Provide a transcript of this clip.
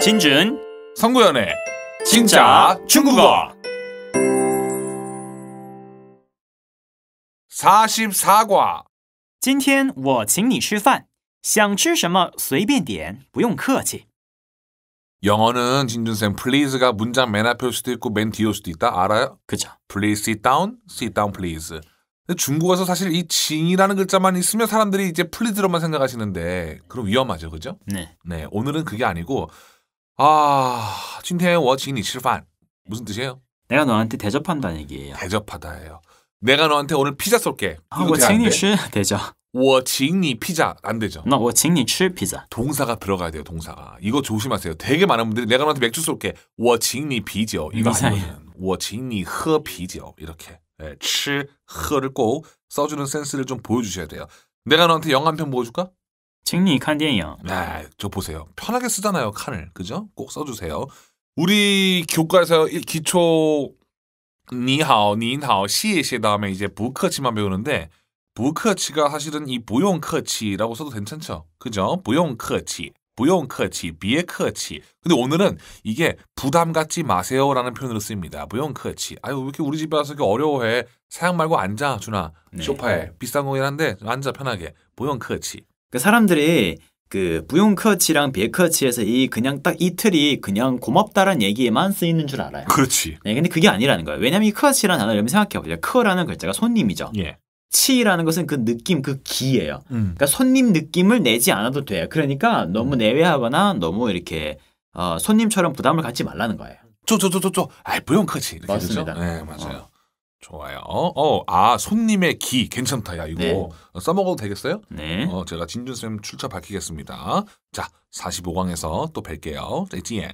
진준 성구연의 진짜 중국어 44과 今天我请你吃饭想吃什么随便点不用客气 영어는 진준쌤 please가 문장 맨 앞일 수도 있고 맨 뒤일 수도 있다 알아요? 그죠. Please sit down, sit down please. 중국에서 사실 이 징이라는 글자만 있으면 사람들이 이제 플리즈로만 생각하시는데 그럼 위험하죠, 그죠? 네. 네, 오늘은 그게 아니고 아, 今天워 징이 吃판 무슨 뜻이에요? 내가 너한테 대접한다는 얘기예요. 대접하다예요. 내가 너한테 오늘 피자 쏠게. 아, 이거 请你슈 되죠. 워请你 피자 안 되죠. 나我请你吃 피자. 동사가 들어가야 돼요, 동사가. 이거 조심하세요. 되게 많은 분들이 내가 너한테 맥주 쏠게. 워请你 비죠. 이거 아니거든. 我请你喝啤酒 이렇게. 예, 치, 허를 꼭 써주는 센스를 좀 보여주셔야 돼요. 내가 너한테 영한편 보여줄까? 请你看电影. 네, 저 보세요. 편하게 쓰잖아요, 칸을. 그죠? 꼭 써주세요. 우리 교과에서 기초 니하오, 니하오, 인시에시 다음에 이제 부커치만 배우는데 부커치가 사실은 이 부용커치라고 써도 괜찮죠? 그죠? 부용커치. 부용커치, 비에커치. 근데 오늘은 이게 부담 갖지 마세요라는 표현으로 씁니다. 부용커치. 아유, 왜 이렇게 우리 집에 와서 이렇게 어려워해. 사양 말고 앉아, 준아. 네. 소파에. 네. 비싼 거긴 한데 앉아 편하게. 부용커치. 그 사람들이 그 부용커치랑 비에커치에서 이 그냥 딱이 틀이 그냥 고맙다란 얘기에만 쓰이는 줄 알아요. 그렇지. 네, 근데 그게 아니라는 거예요. 왜냐면 이 커치라는 단어를 생각해 보세요. 커라는 글자가 손님이죠. 예. 치라는 것은 그 느낌, 그 기예요. 음. 그러니까 손님 느낌을 내지 않아도 돼요. 그러니까 너무 내외하거나 너무 이렇게 어, 손님처럼 부담을 갖지 말라는 거예요. 쪼쪼쪼쪼쪼. 아이, 부용 커치. 맞습니다. 그렇죠? 네, 어. 맞아요. 어. 좋아요. 어, 아, 손님의 기 괜찮다. 야, 이거 네. 어, 써먹어도 되겠어요? 네. 어, 제가 진준쌤 출처 밝히겠습니다. 자, 45강에서 또 뵐게요. 네, 지엔.